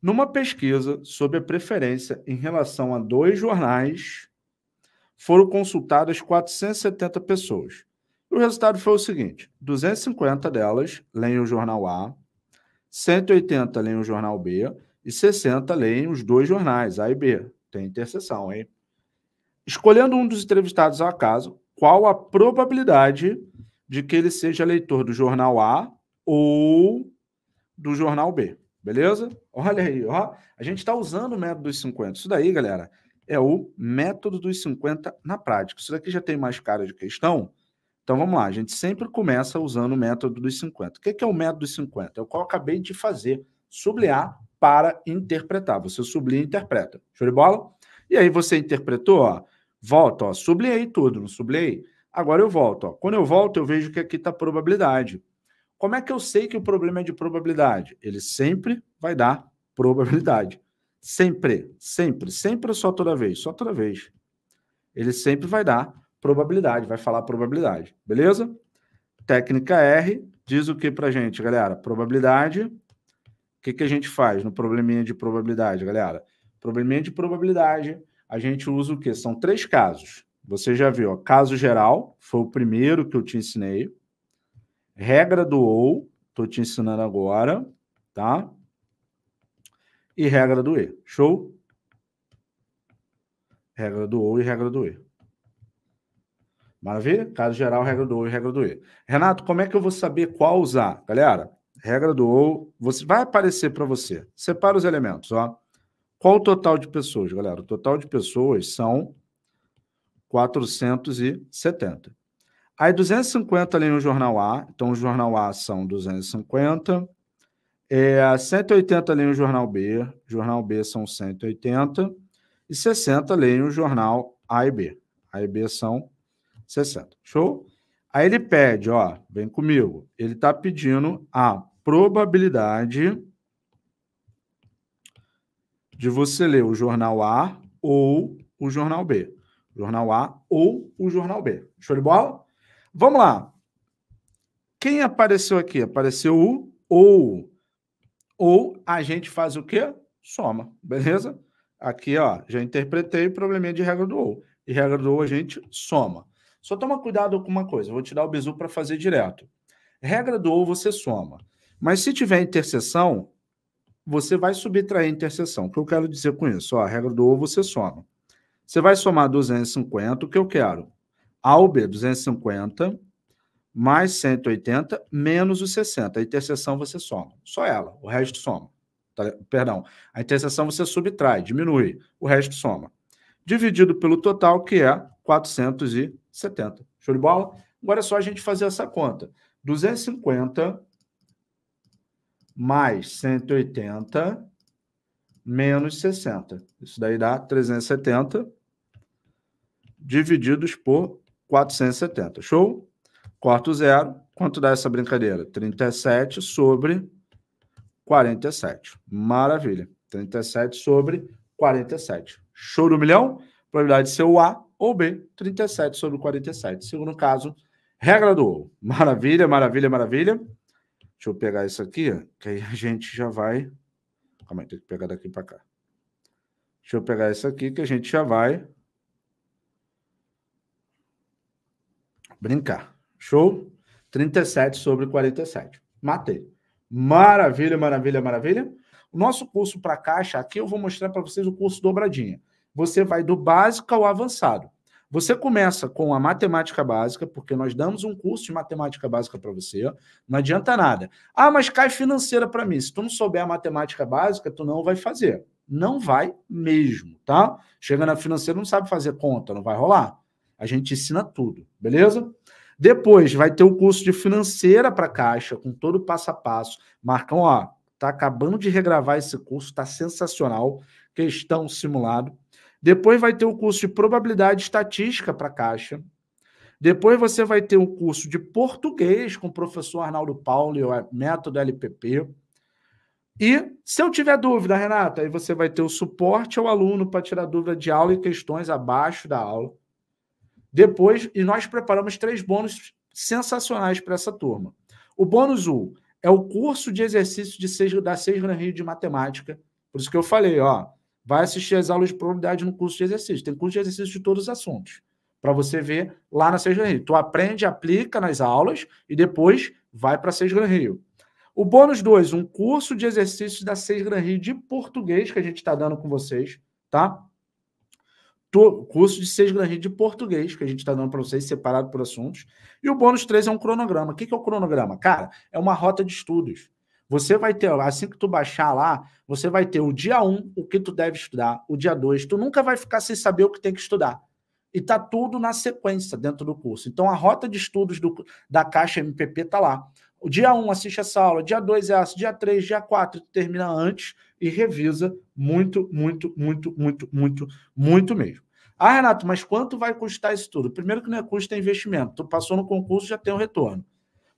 Numa pesquisa sobre a preferência em relação a dois jornais, foram consultadas 470 pessoas. o resultado foi o seguinte: 250 delas leem o jornal A, 180 leem o jornal B e 60 leem os dois jornais, A e B. Tem interseção, hein? Escolhendo um dos entrevistados ao acaso, qual a probabilidade de que ele seja leitor do jornal A ou do jornal B? Beleza? Olha aí, ó. A gente está usando o método dos 50. Isso daí, galera, é o método dos 50 na prática. Isso daqui já tem mais cara de questão. Então vamos lá, a gente sempre começa usando o método dos 50. O que é o método dos 50? É o qual eu acabei de fazer, sublinhar para interpretar. Você sublinha e interpreta. Show de bola? E aí você interpretou, ó, volta, ó, sublinhei tudo, não sublinhei? Agora eu volto, ó. Quando eu volto, eu vejo que aqui está probabilidade. Como é que eu sei que o problema é de probabilidade? Ele sempre vai dar probabilidade. Sempre, sempre, sempre só toda vez, só toda vez. Ele sempre vai dar probabilidade, vai falar probabilidade, beleza? Técnica R diz o que para gente, galera? Probabilidade. O que, que a gente faz no probleminha de probabilidade, galera? Probleminha de probabilidade, a gente usa o que? São três casos. Você já viu, ó, caso geral, foi o primeiro que eu te ensinei regra do ou, estou te ensinando agora, tá? E regra do e. Show? Regra do ou e regra do e. Maravilha? Caso geral, regra do ou e regra do e. Renato, como é que eu vou saber qual usar? Galera, regra do ou, você vai aparecer para você. Separa os elementos, ó. Qual o total de pessoas, galera? O total de pessoas são 470. Aí 250 ali no jornal A, então o jornal A são 250. É, 180 ali no jornal B, jornal B são 180. E 60 ali no jornal A e B. A e B são 60. Show? Aí ele pede, ó, vem comigo. Ele está pedindo a probabilidade de você ler o jornal A ou o jornal B. Jornal A ou o jornal B. Show de bola? Vamos lá. Quem apareceu aqui? Apareceu o ou. Ou a gente faz o quê? Soma, beleza? Aqui, ó, já interpretei o probleminha de regra do ou. E regra do ou a gente soma. Só toma cuidado com uma coisa, vou te dar o bizu para fazer direto. Regra do ou você soma. Mas se tiver interseção, você vai subtrair a interseção. O que eu quero dizer com isso? Ó, a regra do ou você soma. Você vai somar 250, o que eu quero? AUB 250 mais 180 menos os 60. A interseção você soma. Só ela, o resto soma. Tá, perdão, a interseção você subtrai, diminui, o resto soma. Dividido pelo total, que é 470. Show de bola? Agora é só a gente fazer essa conta. 250 mais 180 menos 60. Isso daí dá 370 divididos por 470. Show? Corto zero. Quanto dá essa brincadeira? 37 sobre 47. Maravilha. 37 sobre 47. Show do milhão? Probabilidade de ser o A ou B, 37 sobre 47. Segundo caso, regra do ou Maravilha, maravilha, maravilha. Deixa eu pegar isso aqui, que aí a gente já vai. Calma aí, tem que pegar daqui para cá. Deixa eu pegar isso aqui, que a gente já vai Brincar. Show? 37 sobre 47. Matei. Maravilha, maravilha, maravilha. O nosso curso para caixa, aqui eu vou mostrar para vocês o curso dobradinha. Você vai do básico ao avançado. Você começa com a matemática básica, porque nós damos um curso de matemática básica para você, não adianta nada. Ah, mas cai financeira para mim. Se tu não souber a matemática básica, tu não vai fazer. Não vai mesmo, tá? Chega na financeira, não sabe fazer conta, não vai rolar. A gente ensina tudo, beleza? Depois vai ter o curso de financeira para caixa, com todo o passo a passo. Marcão, ó, tá acabando de regravar esse curso, tá sensacional. Questão simulado. Depois vai ter o curso de probabilidade estatística para caixa. Depois você vai ter o curso de português com o professor Arnaldo Paulo, método LPP. E se eu tiver dúvida, Renata, aí você vai ter o suporte ao aluno para tirar dúvida de aula e questões abaixo da aula. Depois, e nós preparamos três bônus sensacionais para essa turma. O bônus 1 é o curso de exercício de seis, da Seis Gran Rio de Matemática. Por isso que eu falei, ó, vai assistir as aulas de probabilidade no curso de exercício. Tem curso de exercício de todos os assuntos, para você ver lá na Seis Gran Rio. Tu aprende, aplica nas aulas e depois vai para Seis Gran Rio. O bônus 2, um curso de exercícios da Seis Gran Rio de português que a gente está dando com vocês, tá? to, curso de seis grandes de português, que a gente está dando para vocês, separado por assuntos. E o bônus 3 é um cronograma. O que, que é o cronograma? Cara, é uma rota de estudos. Você vai ter, assim que tu baixar lá, você vai ter o dia 1, um, o que tu deve estudar, o dia 2, tu nunca vai ficar sem saber o que tem que estudar. E tá tudo na sequência dentro do curso. Então a rota de estudos do, da Caixa MPP tá lá. O dia 1 um, assiste essa aula, dia 2 é essa, dia 3, dia 4, termina antes e revisa muito, muito, muito, muito, muito, muito mesmo. Ah, Renato, mas quanto vai custar isso tudo? Primeiro que não é custo, é investimento. Tu passou no concurso, já tem um retorno.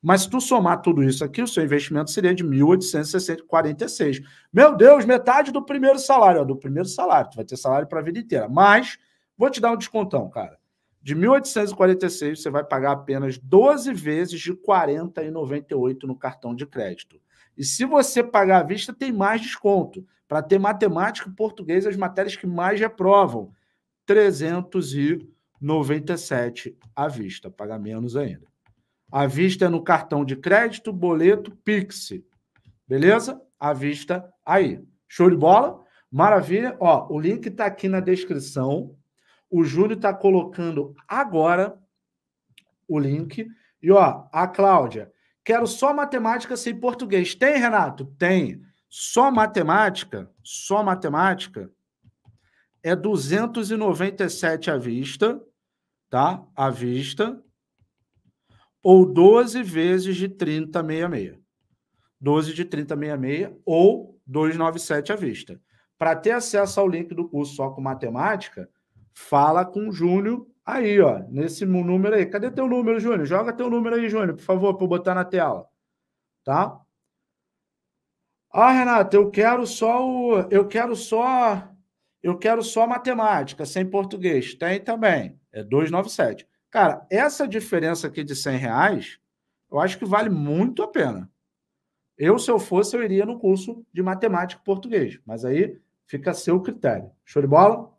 Mas se tu somar tudo isso aqui, o seu investimento seria de 1.846. Meu Deus, metade do primeiro salário. Ó, é do primeiro salário, tu vai ter salário para a vida inteira. Mas, vou te dar um descontão, cara. De 1.846, você vai pagar apenas 12 vezes de 40,98 no cartão de crédito. E se você pagar à vista, tem mais desconto. Para ter matemática e português, as matérias que mais reprovam. 397 à vista, paga menos ainda. À vista é no cartão de crédito, boleto, Pix. Beleza? À vista aí. Show de bola? Maravilha? Ó, o link está aqui na descrição. O Júlio está colocando agora o link. E ó, a Cláudia, quero só matemática sem português. Tem, Renato? Tem. Só matemática? Só matemática? é 297 à vista, tá? À vista, ou 12 vezes de 30,66. 12 de 30,66 ou 297 à vista. Para ter acesso ao link do curso só com matemática, fala com o Júnior aí, ó, nesse número aí. Cadê teu número, Júnior? Joga teu número aí, Júnior, por favor, para botar na tela. Tá? Ah, Renato, eu quero só o eu quero só eu quero só matemática, sem português. Tem também, é 297. Cara, essa diferença aqui de 100 reais, eu acho que vale muito a pena. Eu, se eu fosse, eu iria no curso de matemática e português. Mas aí fica a seu critério. Show de bola?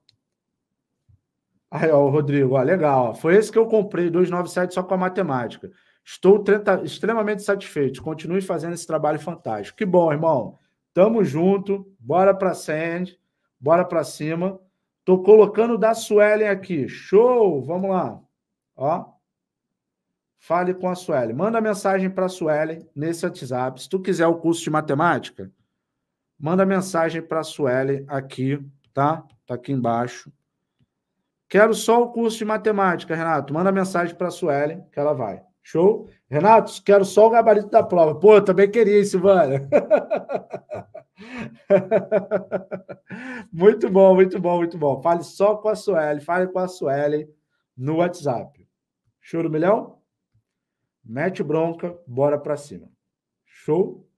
Aí, ó, o Rodrigo, ó, legal. Ó. Foi esse que eu comprei, 297, só com a matemática. Estou extremamente satisfeito. Continue fazendo esse trabalho fantástico. Que bom, irmão. Tamo junto. Bora para a Sand. Bora para cima. Tô colocando da Suelen aqui. Show! Vamos lá. Ó. Fale com a Suelen. Manda mensagem para a Suelen nesse WhatsApp. Se tu quiser o curso de matemática, manda mensagem para a Suelen aqui, tá? Tá aqui embaixo. Quero só o curso de matemática, Renato. Manda mensagem para a Suelen que ela vai. Show? Renato, quero só o gabarito da prova. Pô, eu também queria, isso, Silvana. muito bom, muito bom, muito bom. Fale só com a Sueli, fale com a Sueli no WhatsApp. Choro milhão? Mete bronca, bora pra cima. Show?